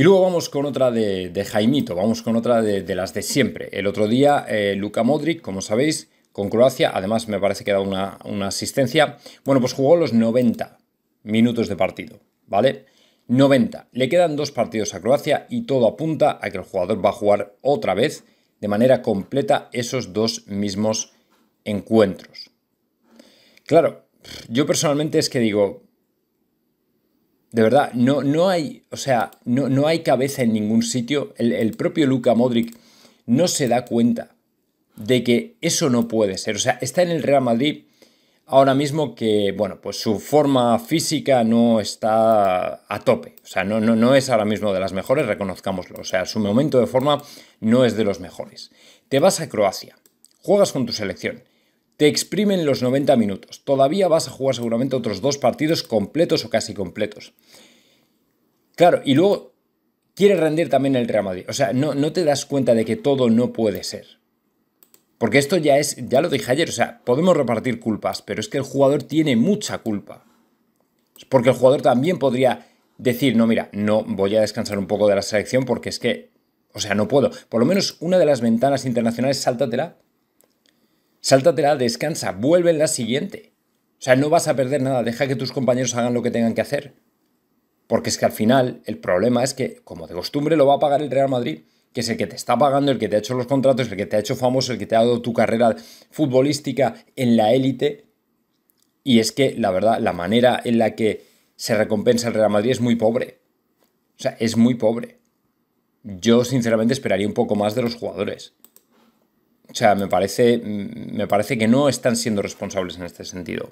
Y luego vamos con otra de, Jaimito, vamos con otra de, las de siempre. El otro día, eh, Luka Modric, como sabéis, con Croacia, además me parece que da una, una asistencia. Bueno, pues jugó los 90 minutos de partido, ¿vale? 90. Le quedan dos partidos a Croacia y todo apunta a que el jugador va a jugar otra vez de manera completa esos dos mismos encuentros. Claro, yo personalmente es que digo, de verdad, no, no hay, o sea, no, hay cabeza en ningún sitio. El, propio Luka Modric no se da cuenta de que eso no puede ser. O sea, está en el Real Madrid ahora mismo que, bueno, pues su forma física no está a tope. O sea, no, no, no es ahora mismo de las mejores, reconozcámoslo. O sea, su momento de forma no es de los mejores. Te vas a Croacia, juegas con tu selección te exprimen los 90 minutos. Todavía vas a jugar seguramente otros dos partidos completos o casi completos. Claro, y luego quieres rendir también el Real Madrid. O sea, no, no te das cuenta de que todo no puede ser. Porque esto ya es, ya lo dije ayer, o sea, podemos repartir culpas, pero es que el jugador tiene mucha culpa. Porque el jugador también podría decir, no, mira, no voy a descansar un poco de la selección porque es que, o sea, no puedo. Por lo menos una de las ventanas internacionales, sáltatela sáltatela, descansa, vuelve en la siguiente. O sea, no vas a perder nada, deja que tus compañeros hagan lo que tengan que hacer. Porque es que al final el problema es que, como de costumbre, lo va a pagar el Real Madrid, que es el que te está pagando, el que te ha hecho los contratos, el que te ha hecho famoso, el que te ha dado tu carrera futbolística en la élite. Y es que, la verdad, la manera en la que se recompensa el Real Madrid es muy pobre. O sea, es muy pobre. Yo, sinceramente, esperaría un poco más de los jugadores. O sea, me parece, mm, me parece que no están siendo responsables en este sentido.